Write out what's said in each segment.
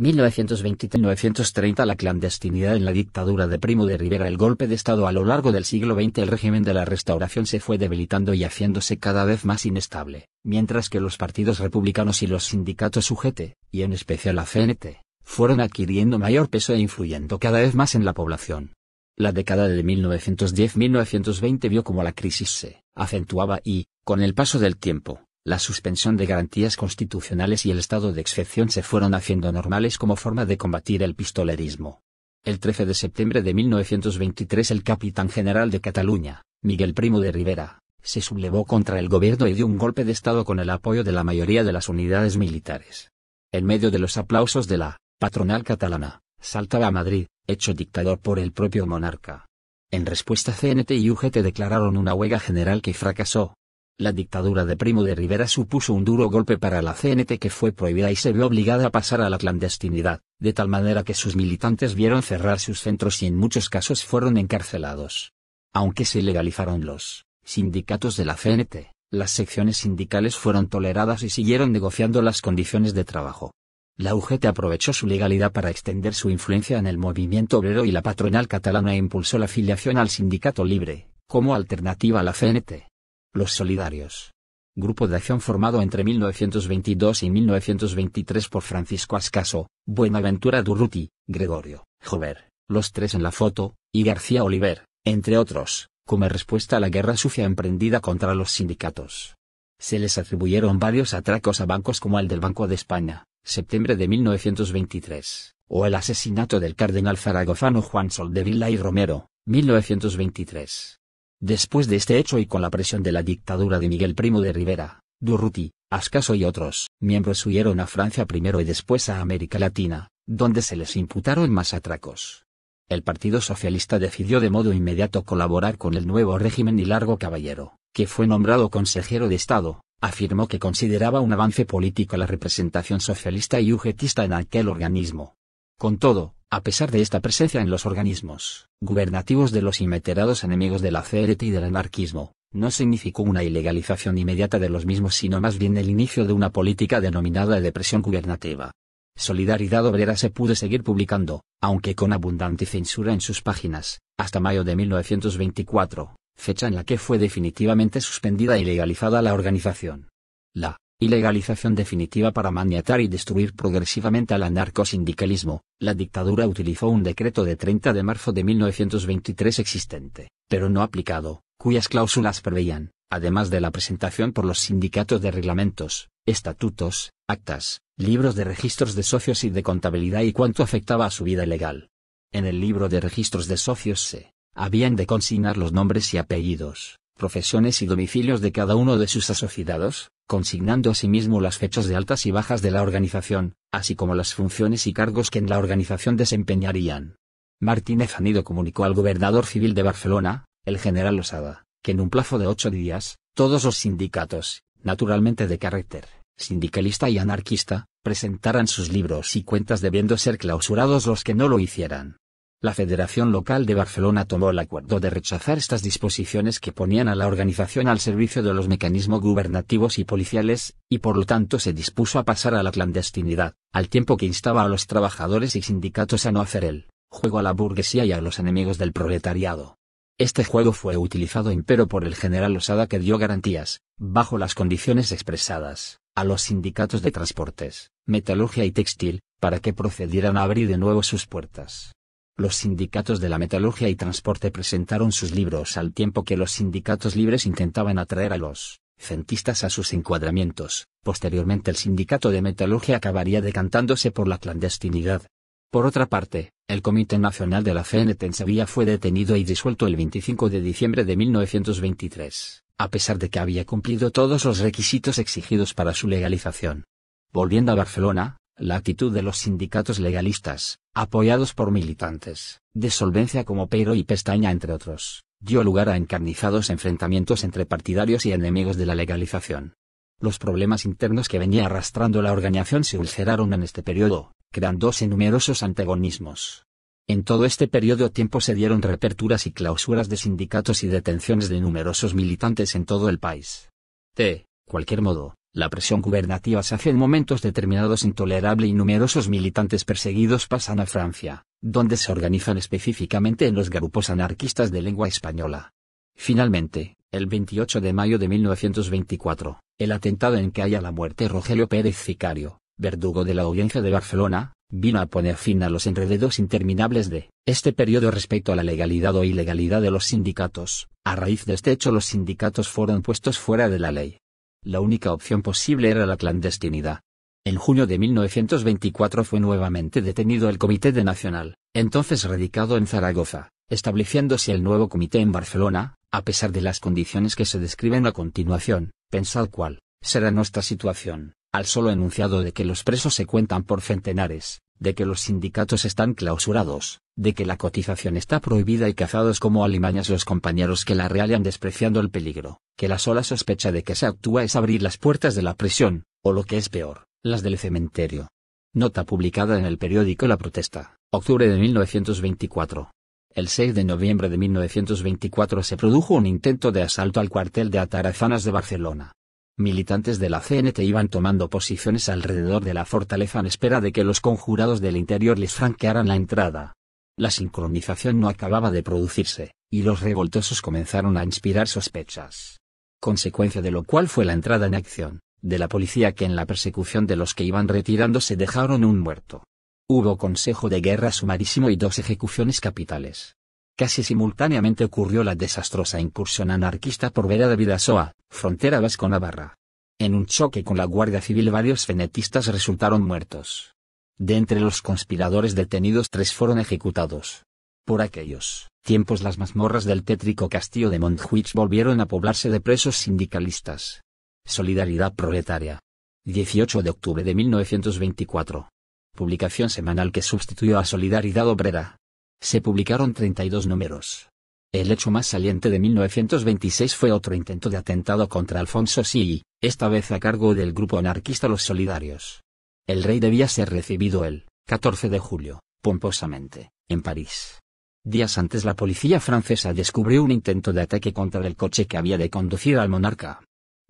1923-1930 La clandestinidad en la dictadura de Primo de Rivera El golpe de Estado a lo largo del siglo XX El régimen de la restauración se fue debilitando y haciéndose cada vez más inestable, mientras que los partidos republicanos y los sindicatos UGT, y en especial la CNT, fueron adquiriendo mayor peso e influyendo cada vez más en la población. La década de 1910-1920 vio como la crisis se acentuaba y, con el paso del tiempo, la suspensión de garantías constitucionales y el estado de excepción se fueron haciendo normales como forma de combatir el pistolerismo. El 13 de septiembre de 1923 el capitán general de Cataluña, Miguel Primo de Rivera, se sublevó contra el gobierno y dio un golpe de Estado con el apoyo de la mayoría de las unidades militares. En medio de los aplausos de la patronal catalana, saltaba a Madrid, hecho dictador por el propio monarca. En respuesta CNT y UGT declararon una huelga general que fracasó, la dictadura de Primo de Rivera supuso un duro golpe para la CNT que fue prohibida y se vio obligada a pasar a la clandestinidad, de tal manera que sus militantes vieron cerrar sus centros y en muchos casos fueron encarcelados. Aunque se legalizaron los sindicatos de la CNT, las secciones sindicales fueron toleradas y siguieron negociando las condiciones de trabajo. La UGT aprovechó su legalidad para extender su influencia en el movimiento obrero y la patronal catalana impulsó la afiliación al sindicato libre, como alternativa a la CNT. Los Solidarios. Grupo de acción formado entre 1922 y 1923 por Francisco Ascaso, Buenaventura Durruti, Gregorio, Jover, los tres en la foto, y García Oliver, entre otros, como respuesta a la guerra sucia emprendida contra los sindicatos. Se les atribuyeron varios atracos a bancos como el del Banco de España, septiembre de 1923, o el asesinato del cardenal zaragozano Juan Soldevilla y Romero, 1923. Después de este hecho y con la presión de la dictadura de Miguel Primo de Rivera, Durruti, Ascaso y otros miembros huyeron a Francia primero y después a América Latina, donde se les imputaron más atracos. El Partido Socialista decidió de modo inmediato colaborar con el nuevo régimen y Largo Caballero, que fue nombrado consejero de Estado, afirmó que consideraba un avance político la representación socialista y ujetista en aquel organismo. Con todo, a pesar de esta presencia en los organismos gubernativos de los inveterados enemigos de la CRT y del anarquismo, no significó una ilegalización inmediata de los mismos sino más bien el inicio de una política denominada depresión gubernativa. Solidaridad Obrera se pudo seguir publicando, aunque con abundante censura en sus páginas, hasta mayo de 1924, fecha en la que fue definitivamente suspendida y e legalizada la organización. La y legalización definitiva para maniatar y destruir progresivamente al anarcosindicalismo, la dictadura utilizó un decreto de 30 de marzo de 1923 existente, pero no aplicado, cuyas cláusulas preveían, además de la presentación por los sindicatos de reglamentos, estatutos, actas, libros de registros de socios y de contabilidad y cuánto afectaba a su vida legal. En el libro de registros de socios se habían de consignar los nombres y apellidos, profesiones y domicilios de cada uno de sus asociados, consignando asimismo las fechas de altas y bajas de la organización, así como las funciones y cargos que en la organización desempeñarían. Martínez Anido comunicó al gobernador civil de Barcelona, el general Osada, que en un plazo de ocho días, todos los sindicatos, naturalmente de carácter sindicalista y anarquista, presentaran sus libros y cuentas debiendo ser clausurados los que no lo hicieran. La Federación Local de Barcelona tomó el acuerdo de rechazar estas disposiciones que ponían a la organización al servicio de los mecanismos gubernativos y policiales, y por lo tanto se dispuso a pasar a la clandestinidad, al tiempo que instaba a los trabajadores y sindicatos a no hacer el juego a la burguesía y a los enemigos del proletariado. Este juego fue utilizado empero por el general Osada que dio garantías, bajo las condiciones expresadas, a los sindicatos de transportes, metalurgia y textil, para que procedieran a abrir de nuevo sus puertas los sindicatos de la metalurgia y transporte presentaron sus libros al tiempo que los sindicatos libres intentaban atraer a los centistas a sus encuadramientos. Posteriormente el sindicato de metalurgia acabaría decantándose por la clandestinidad. Por otra parte, el Comité Nacional de la CNT en Sevilla fue detenido y disuelto el 25 de diciembre de 1923, a pesar de que había cumplido todos los requisitos exigidos para su legalización. Volviendo a Barcelona, la actitud de los sindicatos legalistas, apoyados por militantes, de solvencia como Peiro y Pestaña entre otros, dio lugar a encarnizados enfrentamientos entre partidarios y enemigos de la legalización. Los problemas internos que venía arrastrando la organización se ulceraron en este periodo, creándose numerosos antagonismos. En todo este periodo tiempo se dieron reperturas y clausuras de sindicatos y detenciones de numerosos militantes en todo el país. T, cualquier modo, la presión gubernativa se hace en momentos determinados intolerable y numerosos militantes perseguidos pasan a Francia, donde se organizan específicamente en los grupos anarquistas de lengua española. Finalmente, el 28 de mayo de 1924, el atentado en que haya la muerte Rogelio Pérez Sicario, verdugo de la audiencia de Barcelona, vino a poner fin a los enrededos interminables de este periodo respecto a la legalidad o ilegalidad de los sindicatos. A raíz de este hecho los sindicatos fueron puestos fuera de la ley la única opción posible era la clandestinidad. En junio de 1924 fue nuevamente detenido el Comité de Nacional, entonces radicado en Zaragoza, estableciéndose el nuevo comité en Barcelona, a pesar de las condiciones que se describen a continuación, pensad cuál será nuestra situación al solo enunciado de que los presos se cuentan por centenares, de que los sindicatos están clausurados, de que la cotización está prohibida y cazados como alimañas los compañeros que la realan despreciando el peligro, que la sola sospecha de que se actúa es abrir las puertas de la prisión, o lo que es peor, las del cementerio. Nota publicada en el periódico La Protesta, octubre de 1924. El 6 de noviembre de 1924 se produjo un intento de asalto al cuartel de Atarazanas de Barcelona, militantes de la CNT iban tomando posiciones alrededor de la fortaleza en espera de que los conjurados del interior les franquearan la entrada. La sincronización no acababa de producirse, y los revoltosos comenzaron a inspirar sospechas. Consecuencia de lo cual fue la entrada en acción, de la policía que en la persecución de los que iban retirándose dejaron un muerto. Hubo consejo de guerra sumarísimo y dos ejecuciones capitales. Casi simultáneamente ocurrió la desastrosa incursión anarquista por Vera de Vidasoa, frontera vasco-navarra. En un choque con la Guardia Civil varios fenetistas resultaron muertos. De entre los conspiradores detenidos tres fueron ejecutados. Por aquellos tiempos las mazmorras del tétrico castillo de Montjuich volvieron a poblarse de presos sindicalistas. Solidaridad proletaria. 18 de octubre de 1924. Publicación semanal que sustituyó a Solidaridad Obrera. Se publicaron 32 números. El hecho más saliente de 1926 fue otro intento de atentado contra Alfonso XIII, esta vez a cargo del grupo anarquista Los Solidarios. El rey debía ser recibido el 14 de julio, pomposamente, en París. Días antes la policía francesa descubrió un intento de ataque contra el coche que había de conducir al monarca.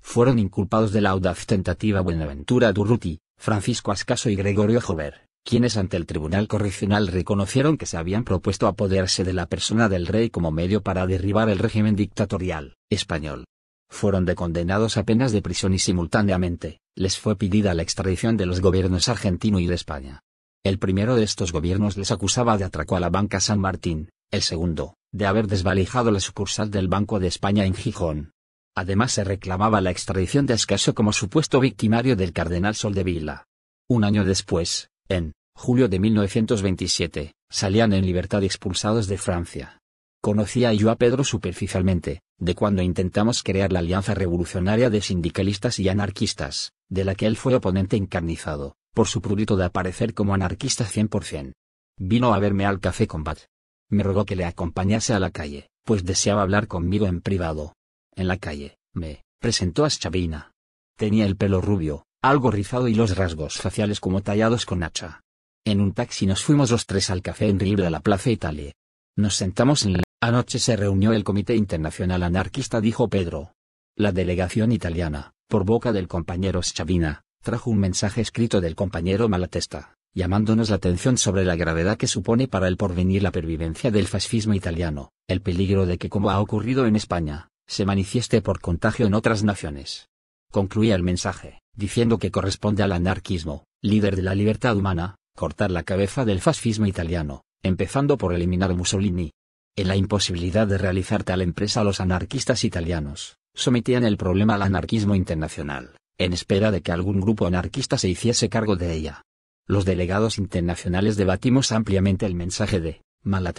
Fueron inculpados de la audaz tentativa Buenaventura Durruti, Francisco Ascaso y Gregorio Jover quienes ante el Tribunal Correccional reconocieron que se habían propuesto apoderarse de la persona del rey como medio para derribar el régimen dictatorial español. Fueron decondenados a penas de prisión y simultáneamente, les fue pedida la extradición de los gobiernos argentino y de España. El primero de estos gobiernos les acusaba de atraco a la banca San Martín, el segundo, de haber desvalijado la sucursal del Banco de España en Gijón. Además se reclamaba la extradición de Escaso como supuesto victimario del cardenal Soldevila. Un año después, en julio de 1927, salían en libertad expulsados de Francia. Conocía yo a Pedro superficialmente, de cuando intentamos crear la Alianza Revolucionaria de Sindicalistas y Anarquistas, de la que él fue oponente encarnizado, por su prurito de aparecer como anarquista 100%. Vino a verme al café Combat. Me rogó que le acompañase a la calle, pues deseaba hablar conmigo en privado. En la calle, me presentó a Schabina. Tenía el pelo rubio, algo rizado y los rasgos faciales como tallados con hacha. En un taxi nos fuimos los tres al café en Ribre de la Plaza Italia. Nos sentamos en la... Anoche se reunió el Comité Internacional Anarquista dijo Pedro. La delegación italiana, por boca del compañero Schavina, trajo un mensaje escrito del compañero Malatesta, llamándonos la atención sobre la gravedad que supone para el porvenir la pervivencia del fascismo italiano, el peligro de que como ha ocurrido en España, se manifieste por contagio en otras naciones. Concluía el mensaje diciendo que corresponde al anarquismo, líder de la libertad humana, cortar la cabeza del fascismo italiano, empezando por eliminar Mussolini. En la imposibilidad de realizar tal empresa los anarquistas italianos, sometían el problema al anarquismo internacional, en espera de que algún grupo anarquista se hiciese cargo de ella. Los delegados internacionales debatimos ampliamente el mensaje de mala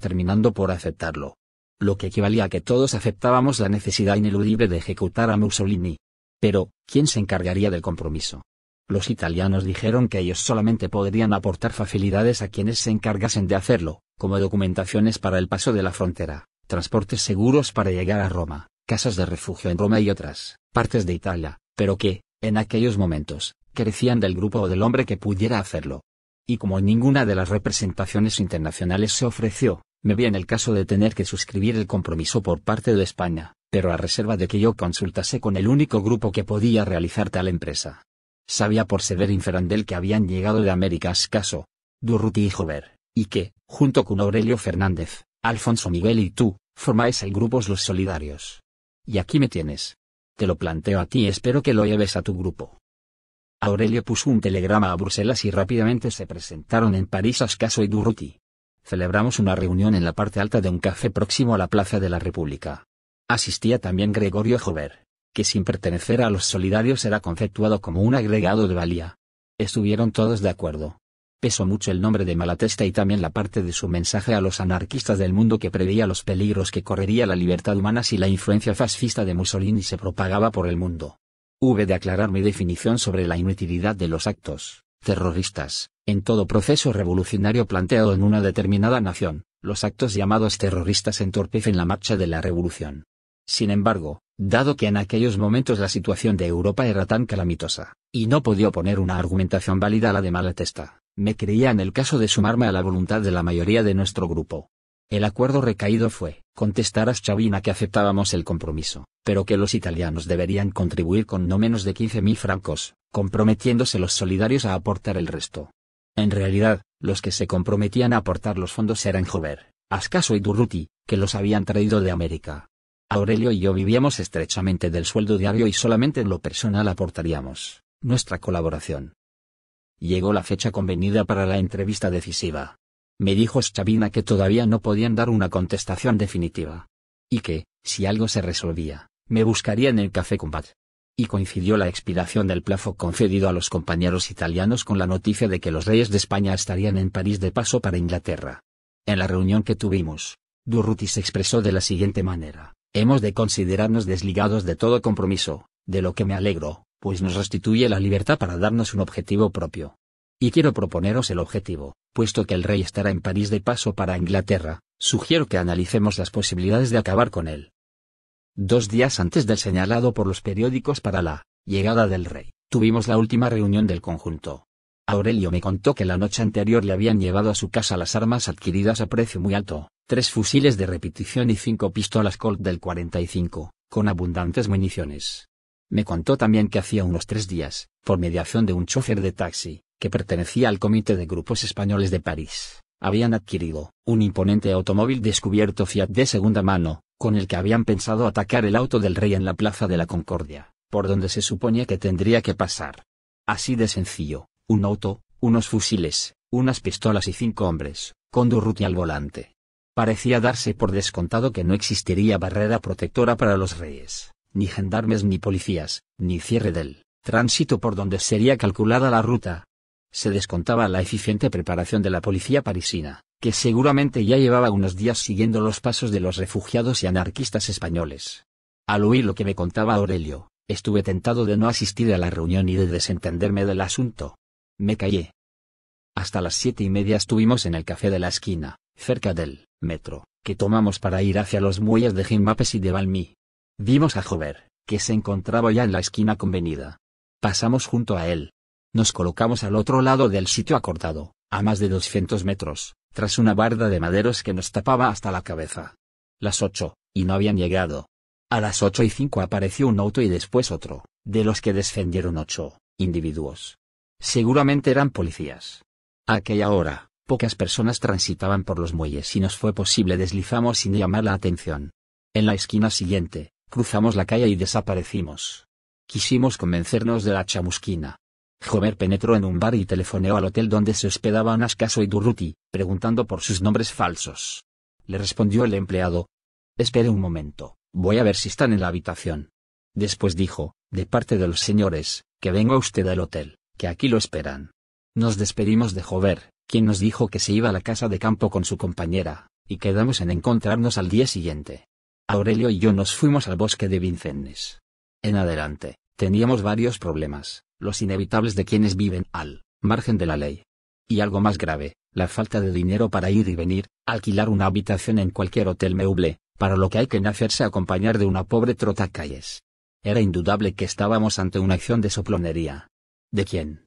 terminando por aceptarlo. Lo que equivalía a que todos aceptábamos la necesidad ineludible de ejecutar a Mussolini, pero, ¿quién se encargaría del compromiso? Los italianos dijeron que ellos solamente podrían aportar facilidades a quienes se encargasen de hacerlo, como documentaciones para el paso de la frontera, transportes seguros para llegar a Roma, casas de refugio en Roma y otras partes de Italia, pero que, en aquellos momentos, carecían del grupo o del hombre que pudiera hacerlo. Y como ninguna de las representaciones internacionales se ofreció, me vi en el caso de tener que suscribir el compromiso por parte de España, pero a reserva de que yo consultase con el único grupo que podía realizar tal empresa. Sabía por Severin Ferandel que habían llegado de América escaso, Durruti y Jover, y que, junto con Aurelio Fernández, Alfonso Miguel y tú, formáis el grupo Los Solidarios. Y aquí me tienes. Te lo planteo a ti y espero que lo lleves a tu grupo. Aurelio puso un telegrama a Bruselas y rápidamente se presentaron en París Ascaso y Durruti. Celebramos una reunión en la parte alta de un café próximo a la Plaza de la República. Asistía también Gregorio Jover, que sin pertenecer a los solidarios era conceptuado como un agregado de valía. Estuvieron todos de acuerdo. Pesó mucho el nombre de Malatesta y también la parte de su mensaje a los anarquistas del mundo que preveía los peligros que correría la libertad humana si la influencia fascista de Mussolini se propagaba por el mundo. Hube de aclarar mi definición sobre la inutilidad de los actos terroristas. En todo proceso revolucionario planteado en una determinada nación, los actos llamados terroristas entorpecen la marcha de la revolución. Sin embargo, dado que en aquellos momentos la situación de Europa era tan calamitosa, y no podía poner una argumentación válida a la de Malatesta, me creía en el caso de sumarme a la voluntad de la mayoría de nuestro grupo. El acuerdo recaído fue, contestar a Chavina que aceptábamos el compromiso, pero que los italianos deberían contribuir con no menos de 15.000 francos, comprometiéndose los solidarios a aportar el resto. En realidad, los que se comprometían a aportar los fondos eran Jover, Ascaso y Durruti, que los habían traído de América. Aurelio y yo vivíamos estrechamente del sueldo diario y solamente en lo personal aportaríamos nuestra colaboración. Llegó la fecha convenida para la entrevista decisiva. Me dijo Schabina que todavía no podían dar una contestación definitiva. Y que, si algo se resolvía, me buscaría en el Café Combat. Y coincidió la expiración del plazo concedido a los compañeros italianos con la noticia de que los reyes de España estarían en París de paso para Inglaterra. En la reunión que tuvimos, Durruti se expresó de la siguiente manera. Hemos de considerarnos desligados de todo compromiso, de lo que me alegro, pues nos restituye la libertad para darnos un objetivo propio. Y quiero proponeros el objetivo, puesto que el rey estará en París de paso para Inglaterra, sugiero que analicemos las posibilidades de acabar con él. Dos días antes del señalado por los periódicos para la llegada del rey, tuvimos la última reunión del conjunto. Aurelio me contó que la noche anterior le habían llevado a su casa las armas adquiridas a precio muy alto, tres fusiles de repetición y cinco pistolas Colt del 45, con abundantes municiones. Me contó también que hacía unos tres días, por mediación de un chofer de taxi, que pertenecía al Comité de Grupos Españoles de París, habían adquirido un imponente automóvil descubierto Fiat de segunda mano, con el que habían pensado atacar el auto del rey en la Plaza de la Concordia, por donde se suponía que tendría que pasar. Así de sencillo, un auto, unos fusiles, unas pistolas y cinco hombres, con Durruti al volante. Parecía darse por descontado que no existiría barrera protectora para los reyes, ni gendarmes ni policías, ni cierre del tránsito por donde sería calculada la ruta. Se descontaba la eficiente preparación de la policía parisina, que seguramente ya llevaba unos días siguiendo los pasos de los refugiados y anarquistas españoles. Al oír lo que me contaba Aurelio, estuve tentado de no asistir a la reunión y de desentenderme del asunto. Me callé. Hasta las siete y media estuvimos en el café de la esquina, cerca del metro, que tomamos para ir hacia los muelles de Gimbapes y de Balmí. Vimos a Jover, que se encontraba ya en la esquina convenida. Pasamos junto a él. Nos colocamos al otro lado del sitio acordado, a más de 200 metros, tras una barda de maderos que nos tapaba hasta la cabeza. Las ocho, y no habían llegado. A las ocho y cinco apareció un auto y después otro, de los que descendieron ocho individuos. Seguramente eran policías. aquella hora, Pocas personas transitaban por los muelles y nos fue posible deslizamos sin llamar la atención. En la esquina siguiente, cruzamos la calle y desaparecimos. Quisimos convencernos de la chamusquina. Jover penetró en un bar y telefoneó al hotel donde se hospedaban Ascaso y Durruti, preguntando por sus nombres falsos. Le respondió el empleado. Espere un momento, voy a ver si están en la habitación. Después dijo, de parte de los señores, que venga usted al hotel, que aquí lo esperan. Nos despedimos de Jover, quien nos dijo que se iba a la casa de campo con su compañera, y quedamos en encontrarnos al día siguiente. Aurelio y yo nos fuimos al bosque de Vincennes. En adelante, teníamos varios problemas, los inevitables de quienes viven al margen de la ley. Y algo más grave, la falta de dinero para ir y venir, alquilar una habitación en cualquier hotel meuble, para lo que hay que nacerse acompañar de una pobre calles. Era indudable que estábamos ante una acción de soplonería. ¿De quién?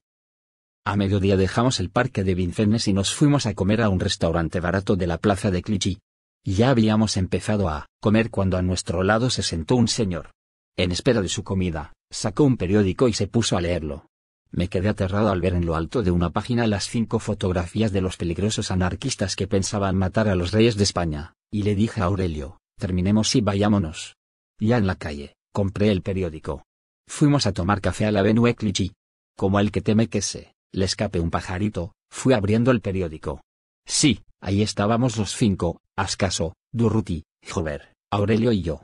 A mediodía dejamos el parque de Vincennes y nos fuimos a comer a un restaurante barato de la plaza de Clichy. Ya habíamos empezado a comer cuando a nuestro lado se sentó un señor. En espera de su comida, sacó un periódico y se puso a leerlo. Me quedé aterrado al ver en lo alto de una página las cinco fotografías de los peligrosos anarquistas que pensaban matar a los reyes de España, y le dije a Aurelio, terminemos y vayámonos. Ya en la calle, compré el periódico. Fuimos a tomar café a la Avenue Clichy. Como el que teme que se le escapé un pajarito, fui abriendo el periódico. Sí, ahí estábamos los cinco, Ascaso, Durruti, Jover, Aurelio y yo.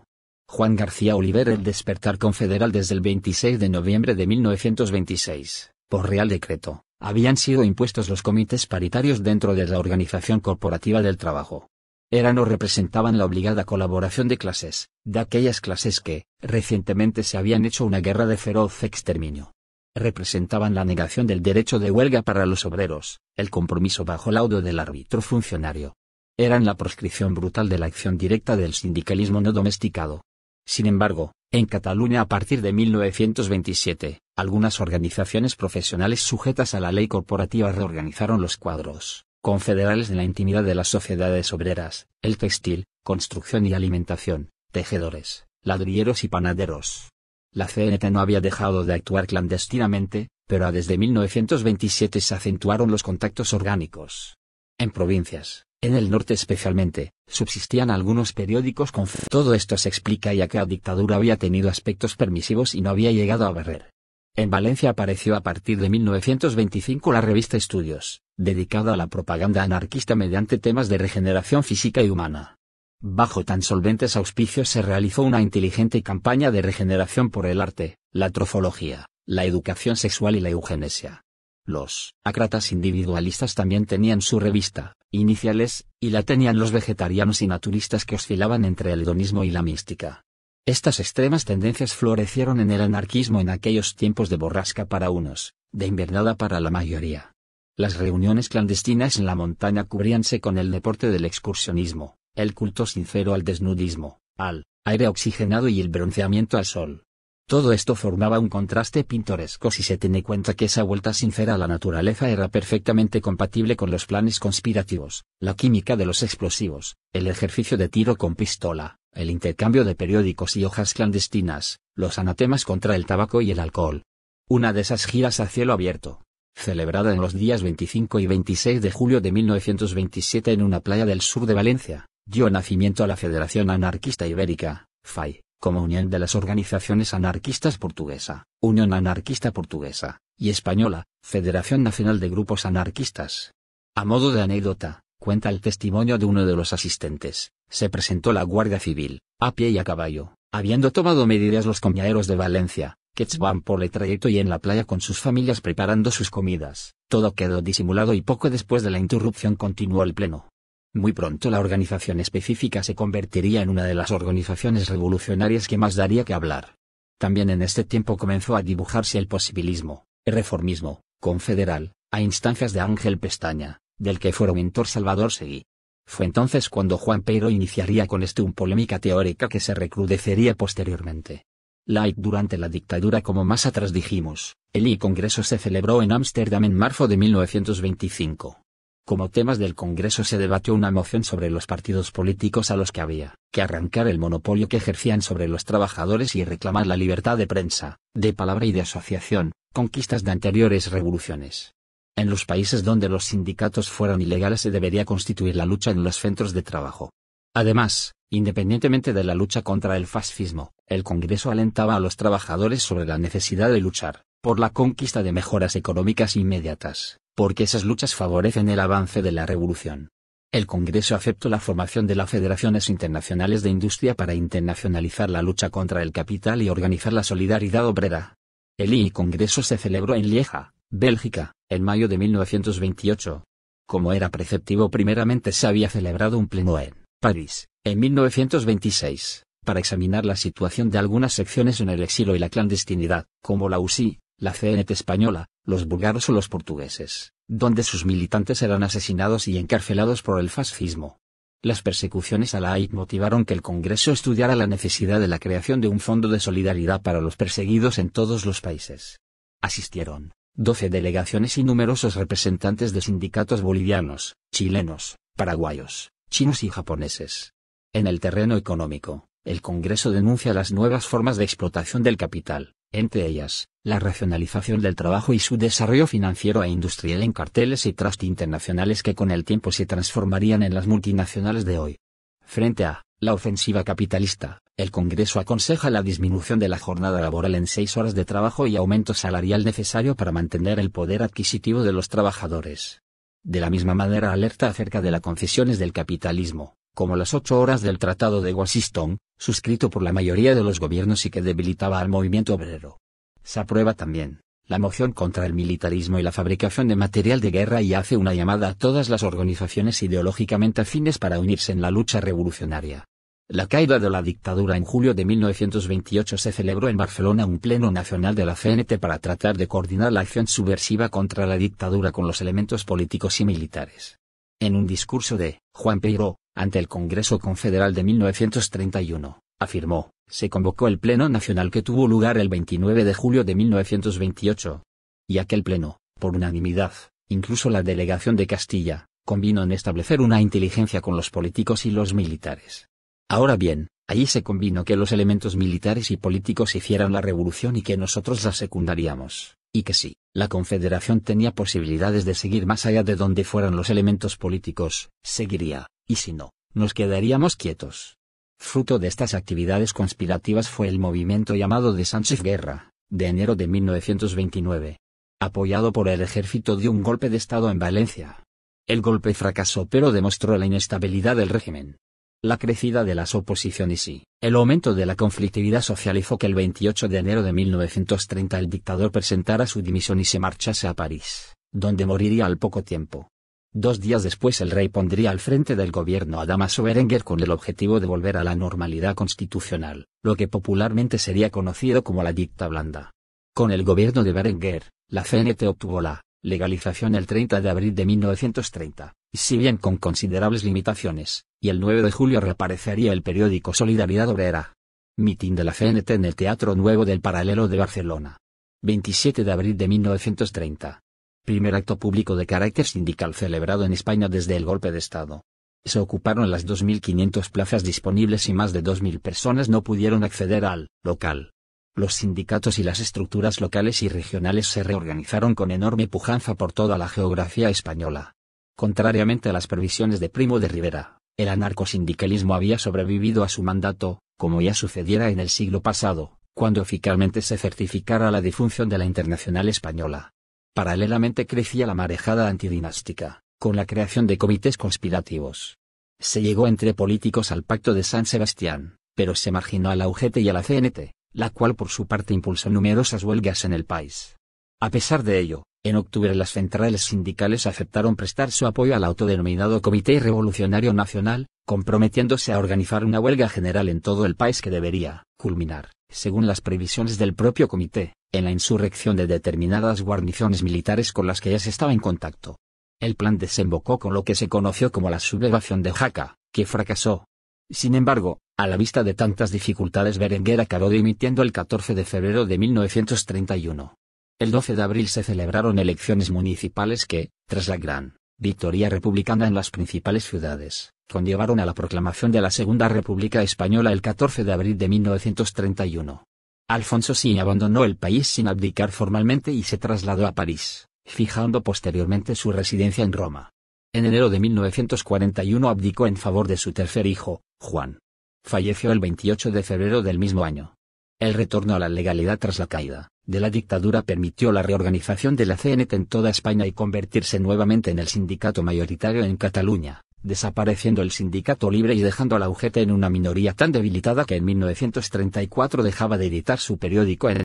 Juan García Oliver El despertar confederal desde el 26 de noviembre de 1926, por Real Decreto, habían sido impuestos los comités paritarios dentro de la Organización Corporativa del Trabajo. Eran o representaban la obligada colaboración de clases, de aquellas clases que, recientemente se habían hecho una guerra de feroz exterminio, representaban la negación del derecho de huelga para los obreros, el compromiso bajo laudo del árbitro funcionario. Eran la proscripción brutal de la acción directa del sindicalismo no domesticado. Sin embargo, en Cataluña a partir de 1927, algunas organizaciones profesionales sujetas a la ley corporativa reorganizaron los cuadros confederales de la intimidad de las sociedades obreras, el textil, construcción y alimentación, tejedores, ladrilleros y panaderos. La CNT no había dejado de actuar clandestinamente, pero desde 1927 se acentuaron los contactos orgánicos. En provincias, en el norte especialmente, subsistían algunos periódicos con... Todo esto se explica ya que la dictadura había tenido aspectos permisivos y no había llegado a barrer. En Valencia apareció a partir de 1925 la revista Estudios, dedicada a la propaganda anarquista mediante temas de regeneración física y humana. Bajo tan solventes auspicios se realizó una inteligente campaña de regeneración por el arte, la trofología, la educación sexual y la eugenesia. Los acratas individualistas también tenían su revista, iniciales, y la tenían los vegetarianos y naturistas que oscilaban entre el hedonismo y la mística. Estas extremas tendencias florecieron en el anarquismo en aquellos tiempos de borrasca para unos, de invernada para la mayoría. Las reuniones clandestinas en la montaña cubríanse con el deporte del excursionismo, el culto sincero al desnudismo, al aire oxigenado y el bronceamiento al sol. Todo esto formaba un contraste pintoresco si se tiene cuenta que esa vuelta sincera a la naturaleza era perfectamente compatible con los planes conspirativos, la química de los explosivos, el ejercicio de tiro con pistola, el intercambio de periódicos y hojas clandestinas, los anatemas contra el tabaco y el alcohol. Una de esas giras a cielo abierto, celebrada en los días 25 y 26 de julio de 1927 en una playa del sur de Valencia, dio nacimiento a la Federación Anarquista Ibérica, FAI, como unión de las organizaciones anarquistas portuguesa, Unión Anarquista Portuguesa, y española, Federación Nacional de Grupos Anarquistas. A modo de anécdota, cuenta el testimonio de uno de los asistentes, se presentó la Guardia Civil, a pie y a caballo, habiendo tomado medidas los comiaeros de Valencia, que van por el trayecto y en la playa con sus familias preparando sus comidas. Todo quedó disimulado y poco después de la interrupción continuó el pleno. Muy pronto la organización específica se convertiría en una de las organizaciones revolucionarias que más daría que hablar. También en este tiempo comenzó a dibujarse el posibilismo, el reformismo, confederal, a instancias de Ángel Pestaña, del que fueron mentor Salvador Seguí. Fue entonces cuando Juan Pedro iniciaría con este un polémica teórica que se recrudecería posteriormente. Like durante la dictadura como más atrás dijimos, el I Congreso se celebró en Ámsterdam en marzo de 1925. Como temas del Congreso se debatió una moción sobre los partidos políticos a los que había que arrancar el monopolio que ejercían sobre los trabajadores y reclamar la libertad de prensa, de palabra y de asociación, conquistas de anteriores revoluciones. En los países donde los sindicatos fueran ilegales se debería constituir la lucha en los centros de trabajo. Además, independientemente de la lucha contra el fascismo, el Congreso alentaba a los trabajadores sobre la necesidad de luchar por la conquista de mejoras económicas inmediatas porque esas luchas favorecen el avance de la revolución. El Congreso aceptó la formación de las Federaciones Internacionales de Industria para internacionalizar la lucha contra el capital y organizar la solidaridad obrera. El I Congreso se celebró en Lieja, Bélgica, en mayo de 1928. Como era preceptivo primeramente se había celebrado un pleno en París, en 1926, para examinar la situación de algunas secciones en el exilio y la clandestinidad, como la UCI, la CNT española, los búlgaros o los portugueses, donde sus militantes eran asesinados y encarcelados por el fascismo. Las persecuciones a la AID motivaron que el Congreso estudiara la necesidad de la creación de un fondo de solidaridad para los perseguidos en todos los países. Asistieron 12 delegaciones y numerosos representantes de sindicatos bolivianos, chilenos, paraguayos, chinos y japoneses. En el terreno económico, el Congreso denuncia las nuevas formas de explotación del capital, entre ellas, la racionalización del trabajo y su desarrollo financiero e industrial en carteles y trust internacionales que con el tiempo se transformarían en las multinacionales de hoy. Frente a la ofensiva capitalista, el Congreso aconseja la disminución de la jornada laboral en seis horas de trabajo y aumento salarial necesario para mantener el poder adquisitivo de los trabajadores. De la misma manera alerta acerca de las concesiones del capitalismo, como las ocho horas del Tratado de Washington, suscrito por la mayoría de los gobiernos y que debilitaba al movimiento obrero. Se aprueba también la moción contra el militarismo y la fabricación de material de guerra y hace una llamada a todas las organizaciones ideológicamente afines para unirse en la lucha revolucionaria. La caída de la dictadura en julio de 1928 se celebró en Barcelona un pleno nacional de la CNT para tratar de coordinar la acción subversiva contra la dictadura con los elementos políticos y militares. En un discurso de Juan Peiro, ante el Congreso Confederal de 1931, afirmó, se convocó el Pleno Nacional que tuvo lugar el 29 de julio de 1928. Y aquel Pleno, por unanimidad, incluso la delegación de Castilla, convino en establecer una inteligencia con los políticos y los militares. Ahora bien, allí se convino que los elementos militares y políticos hicieran la revolución y que nosotros la secundaríamos, y que sí, la Confederación tenía posibilidades de seguir más allá de donde fueran los elementos políticos, seguiría, y si no, nos quedaríamos quietos. Fruto de estas actividades conspirativas fue el movimiento llamado de Sánchez Guerra, de enero de 1929, apoyado por el ejército dio un golpe de Estado en Valencia. El golpe fracasó pero demostró la inestabilidad del régimen. La crecida de las oposiciones y el aumento de la conflictividad social hizo que el 28 de enero de 1930 el dictador presentara su dimisión y se marchase a París, donde moriría al poco tiempo. Dos días después el rey pondría al frente del gobierno a Damaso Berenguer con el objetivo de volver a la normalidad constitucional, lo que popularmente sería conocido como la dicta blanda. Con el gobierno de Berenguer, la CNT obtuvo la legalización el 30 de abril de 1930, si bien con considerables limitaciones, y el 9 de julio reaparecería el periódico Solidaridad Obrera. Mitin de la CNT en el Teatro Nuevo del Paralelo de Barcelona. 27 de abril de 1930 primer acto público de carácter sindical celebrado en España desde el golpe de Estado. Se ocuparon las 2.500 plazas disponibles y más de 2.000 personas no pudieron acceder al local. Los sindicatos y las estructuras locales y regionales se reorganizaron con enorme pujanza por toda la geografía española. Contrariamente a las previsiones de Primo de Rivera, el anarcosindicalismo había sobrevivido a su mandato, como ya sucediera en el siglo pasado, cuando oficialmente se certificara la difunción de la Internacional Española. Paralelamente crecía la marejada antidinástica, con la creación de comités conspirativos. Se llegó entre políticos al Pacto de San Sebastián, pero se marginó a la UGT y a la CNT, la cual por su parte impulsó numerosas huelgas en el país. A pesar de ello, en octubre las centrales sindicales aceptaron prestar su apoyo al autodenominado Comité Revolucionario Nacional, comprometiéndose a organizar una huelga general en todo el país que debería culminar según las previsiones del propio comité, en la insurrección de determinadas guarniciones militares con las que ya se estaba en contacto. El plan desembocó con lo que se conoció como la sublevación de Jaca, que fracasó. Sin embargo, a la vista de tantas dificultades Berenguer acabó dimitiendo el 14 de febrero de 1931. El 12 de abril se celebraron elecciones municipales que, tras la gran victoria republicana en las principales ciudades, conllevaron a la proclamación de la Segunda República Española el 14 de abril de 1931. Alfonso sí abandonó el país sin abdicar formalmente y se trasladó a París, fijando posteriormente su residencia en Roma. En enero de 1941 abdicó en favor de su tercer hijo, Juan. Falleció el 28 de febrero del mismo año. El retorno a la legalidad tras la caída de la dictadura permitió la reorganización de la CNT en toda España y convertirse nuevamente en el sindicato mayoritario en Cataluña, desapareciendo el sindicato libre y dejando a la UGT en una minoría tan debilitada que en 1934 dejaba de editar su periódico en